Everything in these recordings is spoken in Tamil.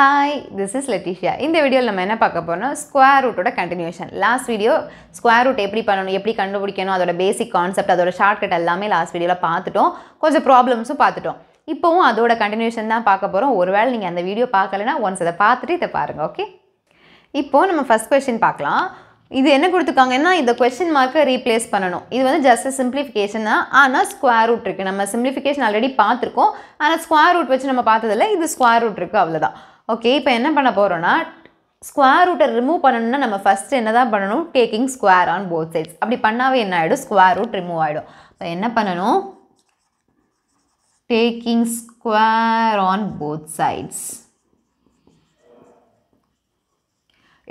ஹாய் திஸ் இஸ் லெட்டிஷியா இந்த வீடியோவில் நம்ம என்ன பார்க்க போகிறோம் ஸ்கொயர் ரூட்டோட continuation last video square root எப்படி பண்ணணும் எப்படி கண்டுபிடிக்கணும் அதோட பேசிக் கான்செப்ட் அதோட ஷார்ட்கட் எல்லாமே லாஸ்ட் வீடியோவில் பார்த்துட்டோம் கொஞ்சம் ப்ராப்ளம்ஸும் பார்த்துட்டோம் இப்போவும் அதோட கண்டினியூஷன் தான் பார்க்க போகிறோம் ஒருவேளை நீங்கள் அந்த வீடியோ பார்க்கலனா ஒன்ஸ் அதை பார்த்துட்டு இதை பாருங்கள் ஓகே இப்போது நம்ம ஃபஸ்ட் கொஷின் பார்க்கலாம் இது என்ன கொடுத்துருக்காங்கன்னா இந்த கொஸ்டின் மார்க்கை ரீப்ளேஸ் பண்ணணும் இது வந்து ஜஸ்ட் சிம்பிளிஃபிகேஷன் தான் ஆனால் ஸ்கொயர் ரூட் இருக்குது நம்ம சிம்பிளிஃபிகேஷன் ஆல்ரெடி பார்த்துருக்கோம் ஆனால் ஸ்கொயர் ரூட் வச்சு நம்ம பார்த்ததில்ல இது ஸ்கொயர் ரூட் இருக்குது அவ்வளோதான் ஓகே இப்போ என்ன பண்ண போகிறோன்னா ஸ்கொயர் ரூட்டை ரிமூவ் பண்ணணும்னா நம்ம ஃபஸ்ட்டு என்ன தான் பண்ணணும் taking square on both sides அப்படி பண்ணாவே என்ன ஆகிடும் ஸ்கொயர் ரூட் ரிமூவ் ஆகிடும் இப்போ என்ன பண்ணணும் taking square on both sides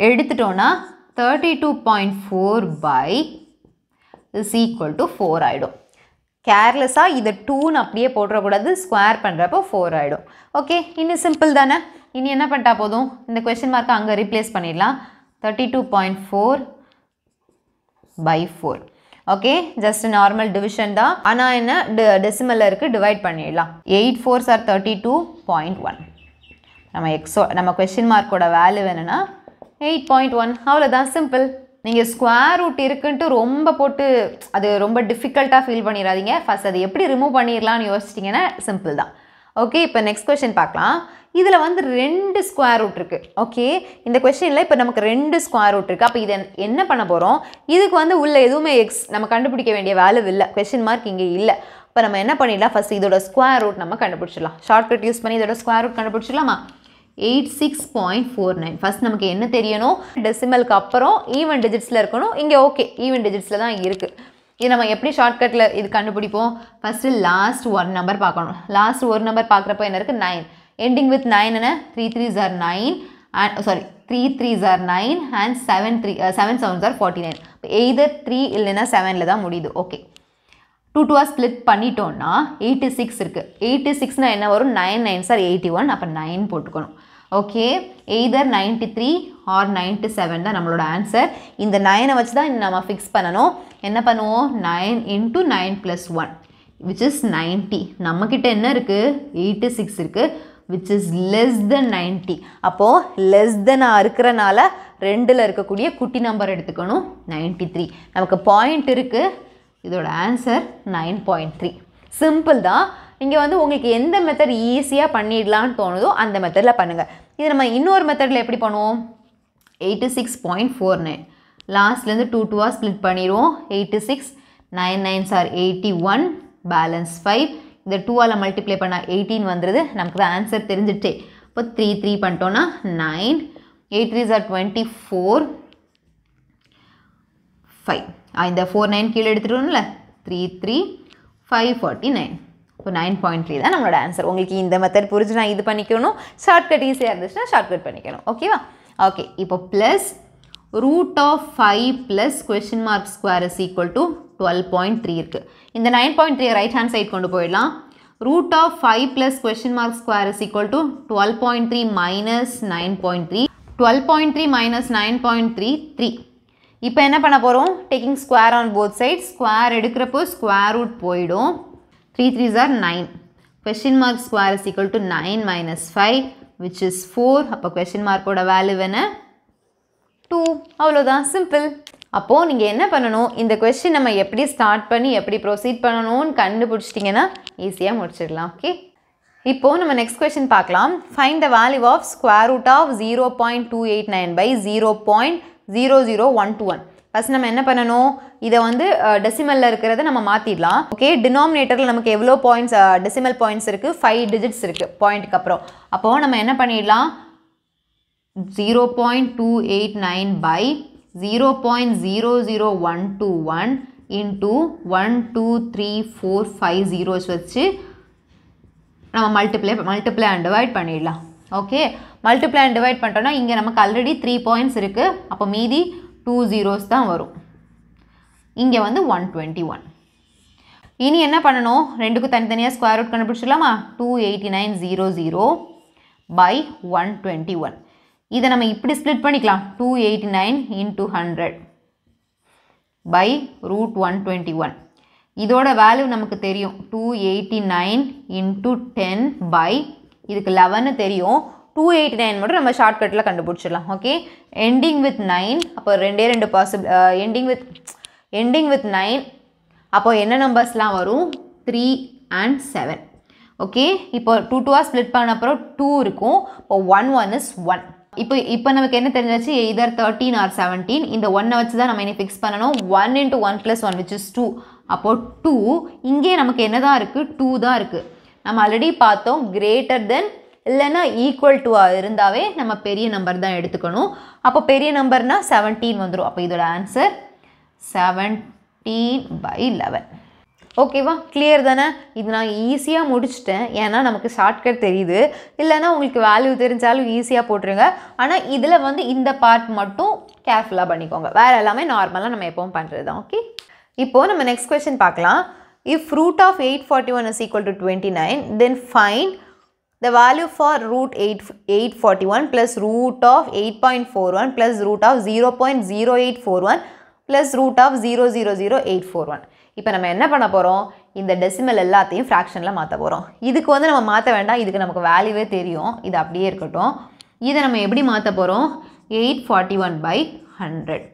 எடுத்துட்டோன்னா thirty two point four by is equal to four ஆகிடும் கேர்லெஸ்ஸாக இதை டூன்னு அப்படியே போட்டுறக்கூடாது ஸ்கொயர் பண்ணுறப்போ ஃபோர் ஆகிடும் ஓகே இன்னும் சிம்பிள் தானே இனி என்ன பண்ணிட்டா போதும் இந்த கொஷின் மார்க்கை அங்கே ரீப்ளேஸ் பண்ணிடலாம் thirty two point four by four okay just normal division தான் ஆனால் என்ன டெசிமலில் இருக்குது டிவைட் பண்ணிடலாம் eight fours are thirty two point one நம்ம எக்ஸோ நம்ம கொஷின் மார்க்கோட வேல்யூ என்னென்னா எயிட் பாயிண்ட் ஒன் அவ்வளோதான் சிம்பிள் நீங்கள் ஸ்கொயர் ரூட் இருக்குன்ட்டு ரொம்ப போட்டு அது ரொம்ப டிஃபிகல்ட்டாக ஃபீல் பண்ணிடாதீங்க ஃபஸ்ட் அது எப்படி ரிமூவ் பண்ணிடலாம்னு யோசிச்சிட்டிங்கன்னா சிம்பிள் தான் ஓகே இப்போ நெக்ஸ்ட் கொஷின் பார்க்கலாம் இதில் வந்து ரெண்டு ஸ்கொயர் ரூட் இருக்குது ஓகே இந்த கொஷினில் இப்போ நமக்கு ரெண்டு ஸ்கொயர் ரூட் இருக்குது அப்போ இதை என்ன பண்ண போகிறோம் இதுக்கு வந்து உள்ளே எதுவுமே எக்ஸ் நம்ம கண்டுபிடிக்க வேண்டிய வேல்யூ இல்லை கொஷின் மார்க் இங்கே இல்லை இப்போ நம்ம என்ன பண்ணிடலாம் ஃபஸ்ட் இதோட ஸ்கொயர் ரூட் நம்ம கண்டுபிடிச்சிடலாம் ஷார்ட்கட் யூஸ் பண்ணி இதோட ஸ்கொயர் ரூட் கண்டுபிடிச்சிடலாமா eight six point four nine first நமக்கு என்ன தெரியணும் டெசிமலுக்கு அப்புறம் ஈவன் டிஜிட்ஸில் இருக்கணும் இங்கே ஓகே ஈவன் டிஜிட்ஸில் தான் இருக்குது இது நம்ம எப்படி ஷார்ட்கட்டில் இது கண்டுபிடிப்போம் ஃபஸ்ட்டு லாஸ்ட் ஒன் நம்பர் பார்க்கணும் லாஸ்ட் ஒரு நம்பர் பார்க்குறப்போ என்ன இருக்குது நைன் எண்டிங் வித் நைன் என்ன three three are nine and sorry three three are nine and seven three seven seven are forty nine either three இல்லைன்னா செவனில் தான் முடியுது ஓகே டூ டூவாக ஸ்ப்ளிட் பண்ணிட்டோம்னா எயிட்டி சிக்ஸ் இருக்குது எயிட்டி சிக்ஸ்னால் என்ன வரும் nine nine are eighty one அப்போ நைன் போட்டுக்கணும் okay either ninety three or ninety seven தான் நம்மளோட ஆன்சர் இந்த நைனை வச்சு தான் நம்ம ஃபிக்ஸ் பண்ணணும் என்ன பண்ணுவோம் nine into nine plus one which is ninety நம்மக்கிட்ட என்ன இருக்குது எயிட்டி சிக்ஸ் இருக்குது which is less than ninety அப்போது லெஸ் தென் இருக்கிறனால ரெண்டில் இருக்கக்கூடிய குட்டி நம்பர் எடுத்துக்கணும் நைன்ட்டி த்ரீ நமக்கு பாயிண்ட் இருக்குது இதோட answer nine point three simple தான் இங்கே வந்து உங்களுக்கு எந்த மெத்தட் ஈஸியாக பண்ணிடலான்னு தோணுதோ அந்த மெத்தடில் பண்ணுங்கள் இது நம்ம இன்னொரு மெத்தடில் எப்படி பண்ணுவோம் eight six point four nine லாஸ்ட்லேருந்து டூ டூவாக ஸ்ப்ளிட் பண்ணிடுவோம் eight six nine nine are eighty one balance five இந்த டூவால் மல்டிப்ளை பண்ணால் எயிட்டீன் வந்துடுது நமக்கு தான் ஆன்சர் தெரிஞ்சிட்டே இப்போ த்ரீ த்ரீ பண்ணிட்டோன்னா nine eight three are twenty four five இந்த ஃபோர் நைன் கீழே எடுத்துட்டோம்ல three three five forty nine இப்போ நைன் பாயிண்ட் த்ரீ தான் நம்மளோட ஆன்சர் உங்களுக்கு இந்த மெத்தட் புரிஞ்சு நான் இது பண்ணிக்கணும் ஷார்ட்கட் ஈஸியாக இருந்துச்சுன்னா ஷார்ட்கட் பண்ணிக்கணும் ஓகேவா ஓகே இப்போ plus root of five plus question mark square is equal to twelve point three இருக்குது இந்த nine point three right hand side கொண்டு போயிடலாம் root of five plus question mark square is equal to twelve point three minus nine point three twelve point three minus nine point three three இப்போ என்ன பண்ண போகிறோம் taking square on both side square எடுக்கிறப்போ ஸ்கொயர் ரூட் போயிடும் three threes R nine question mark square is equal to nine minus five which is four அப்போ கொஷின் மார்க்கோட வேல்யூ என்ன டூ அவ்வளோதான் சிம்பிள் அப்போது நீங்கள் என்ன பண்ணணும் இந்த கொஷின் நம்ம எப்படி ஸ்டார்ட் பண்ணி எப்படி ப்ரொசீட் பண்ணணும்னு கண்டுபிடிச்சிட்டிங்கன்னா ஈஸியாக முடிச்சிடலாம் ஓகே இப்போது நம்ம நெக்ஸ்ட் கொஷின் பார்க்கலாம் find the value of square root of zero point two eight nine by zero point zero zero one two one first நம்ம என்ன பண்ணணும் இதை வந்து டெசிமலில் இருக்கிறத நம்ம மாற்றிடலாம் ஓகே டினாமினேட்டரில் நமக்கு எவ்வளோ பாயிண்ட்ஸ் டெசிமல் பாயிண்ட்ஸ் இருக்குது ஃபைவ் டிஜிட்ஸ் இருக்குது பாயிண்ட்டுக்கு அப்புறம் அப்போது நம்ம என்ன பண்ணிடலாம் zero point two eight nine by zero point zero zero one two one into one two three four five zeros வச்சு நம்ம மல்டிப்ளை மல்டிப்ளை அண்ட் டிவைட் பண்ணிடலாம் ஓகே மல்டிப்ளை அண்ட் டிவைட் பண்ணிட்டோன்னா இங்கே நமக்கு ஆல்ரெடி த்ரீ பாயிண்ட்ஸ் இருக்குது அப்போ மீதி டூ ஜீரோஸ் தான் வரும் இங்கே வந்து ஒன் டுவெண்ட்டி ஒன் இனி என்ன பண்ணணும் ரெண்டுக்கும் தனித்தனியாக ஸ்கொயர் ரூட் கண்டுபிடிச்சிடலாமா two eighty nine zero zero by one twenty one இதை நம்ம இப்படி ஸ்ப்ளிட் பண்ணிக்கலாம் two eighty nine into hundred by root one twenty one இதோட வேல்யூ நமக்கு தெரியும் two eighty nine into ten by இதுக்கு லெவன்னு தெரியும் டூ எயிட்டி நைன் மட்டும் நம்ம ஷார்ட்கட்டில் கண்டுபிடிச்சிடலாம் ஓகே எண்டிங் வித் நைன் அப்போ ரெண்டே ரெண்டு possible ending with ending with nine அப்போ என்ன நம்பர்ஸ்லாம் வரும் த்ரீ அண்ட் செவன் ஓகே இப்போ டூ டூவாக ஸ்ப்ளிட் பண்ண அப்புறம் டூ இருக்கும் இப்போ ஒன் ஒன் இஸ் ஒன் இப்போ இப்போ நமக்கு என்ன தெரிஞ்சாச்சு இதர் தேர்ட்டீன் ஆர் செவன்டீன் இந்த ஒன்னை வச்சு தான் நம்ம என்ன ஃபிக்ஸ் பண்ணணும் one into one plus one which is two அப்போது டூ இங்கே நமக்கு என்ன தான் இருக்குது டூ தான் இருக்குது நம்ம ஆல்ரெடி பார்த்தோம் கிரேட்டர் தென் இல்லைன்னா ஈக்குவல் டு இருந்தாவே நம்ம பெரிய நம்பர் தான் எடுத்துக்கணும் அப்போ பெரிய நம்பர்னால் செவன்டீன் வந்துடும் அப்போ இதோட ஆன்சர் செவன்டீன் பை லெவன் ஓகேவா கிளியர் தானே இது நான் ஈஸியாக முடிச்சிட்டேன் ஏன்னா நமக்கு ஷார்ட்கட் தெரியுது இல்லைன்னா உங்களுக்கு வேல்யூ தெரிஞ்சாலும் ஈஸியாக போட்டுருங்க ஆனால் இதில் வந்து இந்த பார்ட் மட்டும் கேர்ஃபுல்லாக பண்ணிக்கோங்க வேறு எல்லாமே நார்மலாக நம்ம எப்பவும் பண்ணுறது தான் ஓகே இப்போது நம்ம நெக்ஸ்ட் கொஷின் பார்க்கலாம் If root of 841 is equal to 29, then find the value for root 8, 841 plus root of 8.41 plus root of 0.0841 plus root of 000841. இப்போ நம்ம என்ன பண்ண போகிறோம் இந்த டெசிமல் எல்லாத்தையும் ஃப்ராக்ஷனில் மாற்ற போகிறோம் இதுக்கு வந்து நம்ம மாற்ற வேண்டாம் இதுக்கு நமக்கு வேல்யூவே தெரியும் இது அப்படியே இருக்கட்டும் இதை நம்ம எப்படி மாற்ற போகிறோம் eight forty one by hundred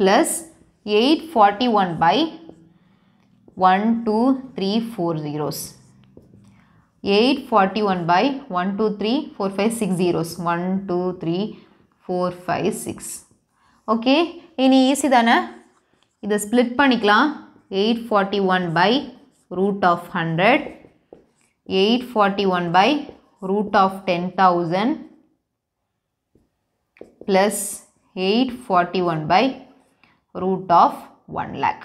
plus eight forty one by one two three four zeros eight forty one by one two three four five six zeros one two three four five six okay இனி ஈஸி தானே இதை ஸ்ப்ளிட் பண்ணிக்கலாம் eight forty one by root of hundred eight forty one by root of ten thousand plus eight forty one by root of one lakh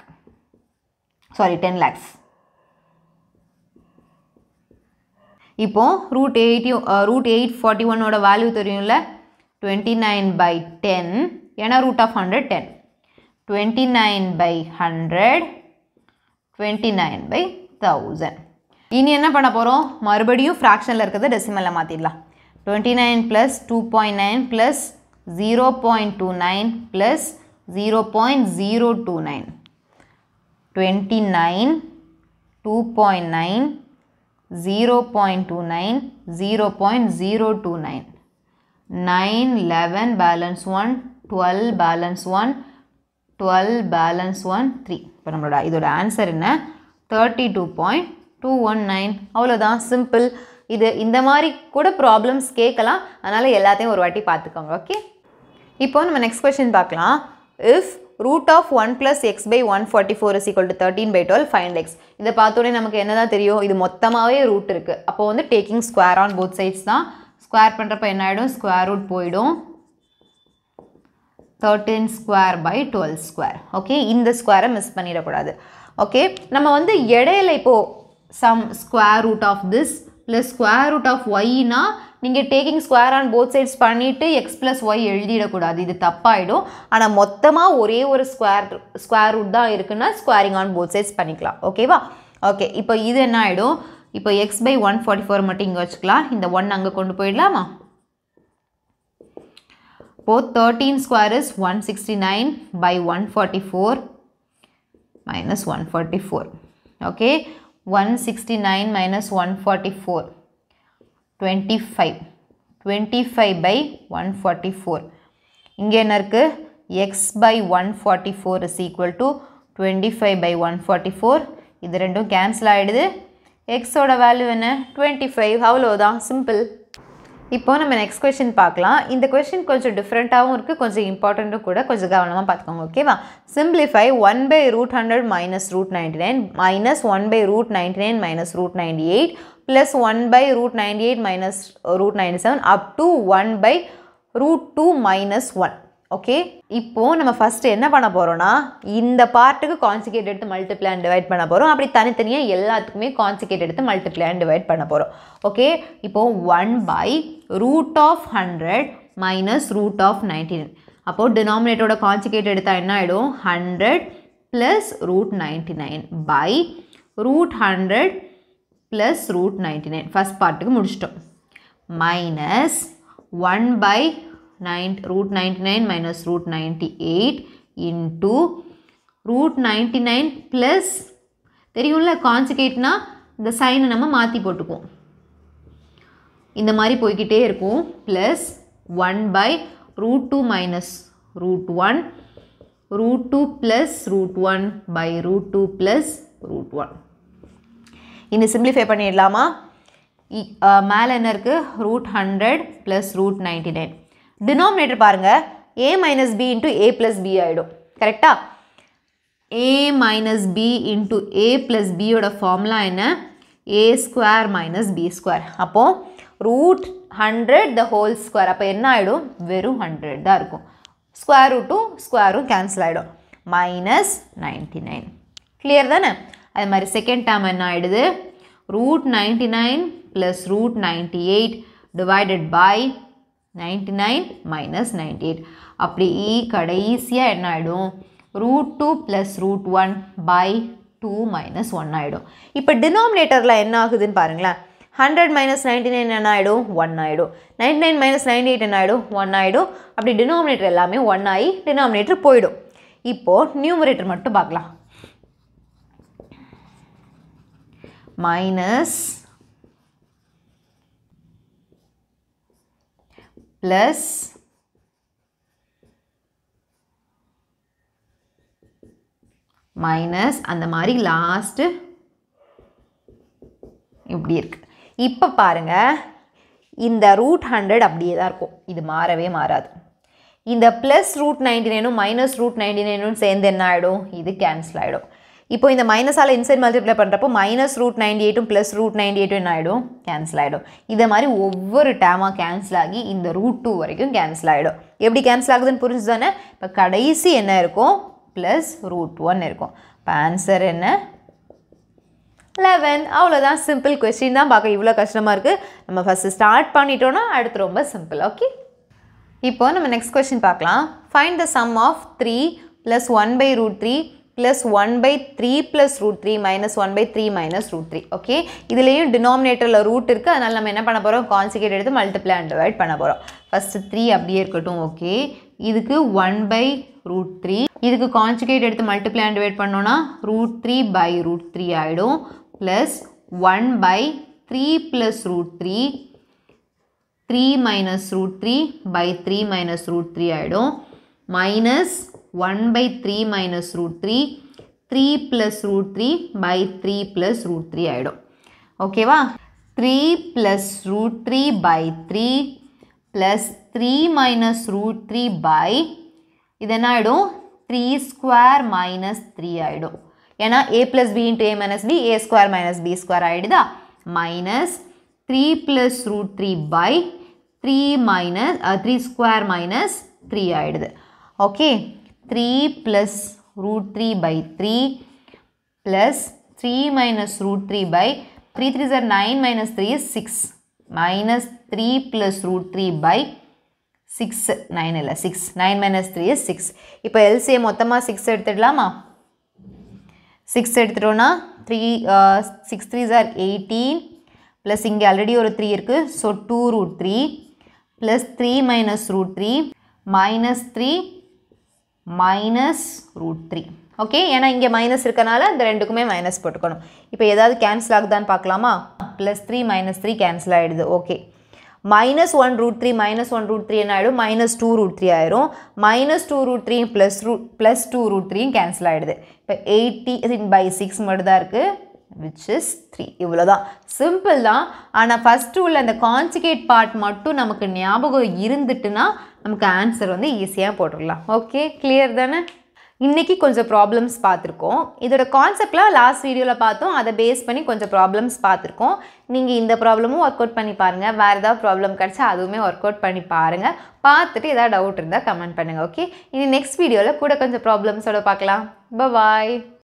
sorry ten lakhs இப்போது root eighty root eight forty ஒன்னோட வேல்யூ தெரியும்ல டுவெண்ட்டி நைன் பை டென் ஏன்னா root of hundred ten twenty nine by hundred twenty nine by thousand இனி என்ன பண்ண போகிறோம் மறுபடியும் ஃப்ராக்ஷனில் இருக்கிறத டெசிமலில் மாற்றிடலாம் twenty nine plus two point nine plus zero point two nine plus zero point zero two nine twenty nine two point nine zero point two nine zero point zero two nine nine eleven balance one twelve balance one twelve balance one three இப்போ நம்மளோட இதோட ஆன்சர் என்ன thirty two point two one nine அவ்வளோதான் சிம்பிள் இது இந்த மாதிரி கூட ப்ராப்ளம்ஸ் கேட்கலாம் அதனால் எல்லாத்தையும் ஒரு வாட்டி பார்த்துக்கோங்க ஓகே இப்போ நம்ம நெக்ஸ்ட் கொஷின் பார்க்கலாம் if root of one plus x by one forty four to 13 by thirteen by x இது எக்ஸ் நமக்கு என்னதான் தெரியும் இது மொத்தமாகவே ரூட் இருக்குது அப்போது வந்து taking square on both sides தான் ஸ்கொயர் பண்ணுறப்ப என்ன ஆகிடும் ஸ்கொயர் ரூட் போயிடும் thirteen square by twelve square okay இந்த ஸ்கொயரை மிஸ் பண்ணிடக்கூடாது ஓகே நம்ம வந்து இடையில இப்போது sum square root of this plus square root of நான் நீங்கள் taking square on both sides பண்ணிவிட்டு எக்ஸ் ப்ளஸ் ஒய் எழுதிடக்கூடாது இது தப்பாயிடும் ஆனால் மொத்தமாக ஒரே ஒரு ஸ்கொயர் ஸ்கொயர் ரூட் தான் இருக்குன்னா ஸ்கொயரிங் ஆன் போத் சைட்ஸ் பண்ணிக்கலாம் ஓகேவா ஓகே இப்போ இது என்ன ஆகிடும் இப்போ x by one forty four மட்டும் இங்கே வச்சுக்கலாம் இந்த ஒன் அங்கே கொண்டு போயிடலாமா இப்போ thirteen square is one sixty nine by one forty four minus one forty four okay one sixty nine minus one forty four twenty five twenty five by one forty four இங்கே என்ன இருக்குது x by one forty four is equal to twenty five by one forty four இது ரெண்டும் கேன்சல் ஆகிடுது எக்ஸோட வேல்யூ என்ன டுவெண்ட்டி ஃபைவ் அவ்வளோதான் சிம்பிள் இப்போ நம்ம நெக்ஸ்ட் கொஷின் பார்க்கலாம் இந்த கொஷின் கொஞ்சம் டிஃப்ரெண்ட்டாகவும் இருக்குது கொஞ்சம் இம்பார்ட்டண்ட்டும் கூட கொஞ்சம் கவனமாக பார்த்துக்கோங்க ஓகேவா simplify one by root hundred minus root ninety nine minus one by root ninety nine minus root ninety eight plus 1 by root 98 minus root 97 up to 1 by root 2 minus 1 okay இப்போது நம்ம ஃபஸ்ட்டு என்ன பண்ண போகிறோம்னா இந்த பார்ட்டுக்கு கான்சிகேட் எடுத்து மல்டிப்ளை அண்ட் டிவைட் பண்ண போகிறோம் அப்படி தனித்தனியாக எல்லாத்துக்குமே கான்சிகேட் எடுத்து மல்டிப்ளை அண்ட் டிவைட் பண்ண போகிறோம் ஓகே இப்போது one by root of hundred minus root of ninety nine அப்போது டினாமினேட்டரோட கான்சிகேட் எடுத்தால் என்ன ஆகிடும் hundred plus root ninety nine by root hundred plus root ninety nine first பார்ட்டுக்கு முடிச்சிட்டோம் minus one by nine root ninety nine minus root ninety eight into root ninety nine plus தெரியும்ல கான்சிகேட்னா இந்த சைனை நம்ம மாற்றி போட்டுக்குவோம் இந்த மாதிரி போய்கிட்டே இருக்கும் plus one by root two minus root one root two plus root one by root two plus root one இனி சிம்பிளிஃபை பண்ணிடலாமா மேலே என்ன இருக்குது root hundred plus root ninety nine denominator பாருங்கள் A minus B into A plus B ஆகிடும் கரெக்டாக A minus B into A plus பியோட ஃபார்முலா என்ன A square minus B square அப்போது root hundred the whole square அப்போ என்ன ஆகிடும் வெறும் ஹண்ட்ரட் தான் இருக்கும் ஸ்கொயர் ரூட்டும் ஸ்கொயரும் கேன்சல் ஆகிடும் மைனஸ் நைன்ட்டி நைன் கிளியர் தானே அது மாதிரி செகண்ட் டேர்ம் என்ன ஆகிடுது root ninety nine plus root ninety eight divided by ninety nine minus ninety eight அப்படி e கடைசியாக என்ன ஆகிடும் root two plus root one by two minus one ஆகிடும் இப்போ டினாமினேட்டரில் என்ன ஆகுதுன்னு பாருங்களேன் ஹண்ட்ரட் மைனஸ் நைன்டி நைன் என்ன ஆகிடும் ஒன் ஆகிடும் ninety nine minus ninety eight என்ன ஆகிடும் ஒன் ஆகிடும் அப்படி டினாமினேட்டர் எல்லாமே ஒன் ஆகி டினாமினேட்டர் போயிடும் இப்போது நியூமரேட்டர் மட்டும் பார்க்கலாம் மைனஸ் ப்ளஸ் மைனஸ் அந்த மாதிரி லாஸ்ட்டு இப்படி இருக்குது இப்போ பாருங்கள் இந்த ரூட் ஹண்ட்ரட் அப்படியே தான் இருக்கும் இது மாறவே மாறாது இந்த ப்ளஸ் ரூட் நைன்டி நைனும் மைனஸ் ரூட் நைன்டி நைனும் சேர்ந்து என்ன ஆகிடும் இது கேன்சல் ஆகிடும் இப்போ இந்த மைனஸால் இன்சைட் மல்டிப்ளை பண்ணுறப்போ மைனஸ் ரூட் நைன்டி எயிட்டும் ப்ளஸ் ரூட் நைன்டி எயிட்டும் ஆகிடும் கேன்சல் ஆகிடும் இதை மாதிரி ஒவ்வொரு டேமாக கேன்சல் ஆகி இந்த ரூட் டூ வரைக்கும் கேன்சல் ஆகிடும் எப்படி கேன்சல் ஆகுதுன்னு புரிஞ்சு தானே இப்போ கடைசி என்ன இருக்கும் ப்ளஸ் ரூட் ஒன் இருக்கும் இப்போ ஆன்சர் என்ன லெவன் அவ்வளோதான் சிம்பிள் கொஸ்டின் தான் பார்க்க இவ்வளோ கஷ்டமாக இருக்குது நம்ம ஃபஸ்ட்டு ஸ்டார்ட் பண்ணிட்டோன்னா அடுத்து ரொம்ப சிம்பிள் ஓகே இப்போது நம்ம நெக்ஸ்ட் கொஸ்டின் பார்க்கலாம் find the sum of three plus one by root three plus 1 by 3 plus root 3 minus 1 by 3 minus root 3 okay இதிலையும் denominatorல root இருக்கு அதனால் நம்ம என்ன பண்ண போகிறோம் கான்சிகேட் multiply and divide பண்ண first 3 அப்படியே இருக்கட்டும் okay இதுக்கு 1 by root 3 இதுக்கு கான்சிகேட் எடுத்து multiply and divide பண்ணோன்னா root 3 by root 3 ஆயிடும் plus 1 by 3 plus root 3 3 minus root 3 by 3 minus root 3 ஆயிடும் minus 1 1 by 3 minus root 3 three plus root three by three plus root three ஆகிடும் ஓகேவா three plus root three by three plus three minus root three by இது என்ன ஆகிடும் த்ரீ ஸ்கொயர் மைனஸ் த்ரீ ஆகிடும் ஏன்னா A plus B into A minus B A square minus B square ஆகிடுதா minus three plus root three by three minus three square minus three ஆகிடுது okay 3 plus root 3 by 3 plus 3 minus root 3 by 3 3 is 9 minus 3 is 6 minus 3 plus root 3 by 6 9 இல்லை 6 9 minus 3 is 6 இப்போ LCA மொத்தமாக 6 எடுத்துடலாமா 6 எடுத்துட்டோன்னா த்ரீ 6 3 is 18 ப்ளஸ் இங்கே ஆல்ரெடி ஒரு த்ரீ இருக்குது so two root three plus three minus root three minus three minus root three okay ஏன்னா இங்கே மைனஸ் இருக்கனால இந்த ரெண்டுக்குமே மைனஸ் போட்டுக்கணும் இப்போ ஏதாவது கேன்சல் ஆகுதான்னு பார்க்கலாமா plus three minus three cancel ஆகிடுது okay minus one root three minus one root three என்ன ஆகிடும் மைனஸ் டூ ரூட் த்ரீ ஆயிரும் minus two root three plus root plus two root த்ரீயும் கேன்சல் ஆகிடுது இப்போ எயிட்டி பை சிக்ஸ் மட்டும் தான் இருக்குது விச் இஸ் த்ரீ இவ்வளோ தான் சிம்பிள் தான் ஆனால் ஃபஸ்ட்டு உள்ள அந்த கான்சிகேட் பார்ட் மட்டும் நமக்கு ஞாபகம் இருந்துட்டுனா நமக்கு ஆன்சர் வந்து ஈஸியாக போட்டுடலாம் ஓகே கிளியர் தானே இன்றைக்கி கொஞ்சம் ப்ராப்ளம்ஸ் பார்த்துருக்கோம் இதோட கான்செப்ட்லாம் லாஸ்ட் வீடியோவில் பார்த்தோம் அதை பேஸ் பண்ணி கொஞ்சம் ப்ராப்ளம்ஸ் பார்த்துருக்கோம் நீங்கள் இந்த ப்ராப்ளமும் ஒர்க் அவுட் பண்ணி பாருங்கள் வேறு ஏதாவது ப்ராப்ளம் கிடச்சா அதுவுமே ஒர்க் அவுட் பண்ணி பாருங்கள் பார்த்துட்டு ஏதாவது டவுட் இருந்தால் கமெண்ட் பண்ணுங்கள் ஓகே இனி நெக்ஸ்ட் வீடியோவில் கூட கொஞ்சம் ப்ராப்ளம்ஸோடு பார்க்கலாம் பாய்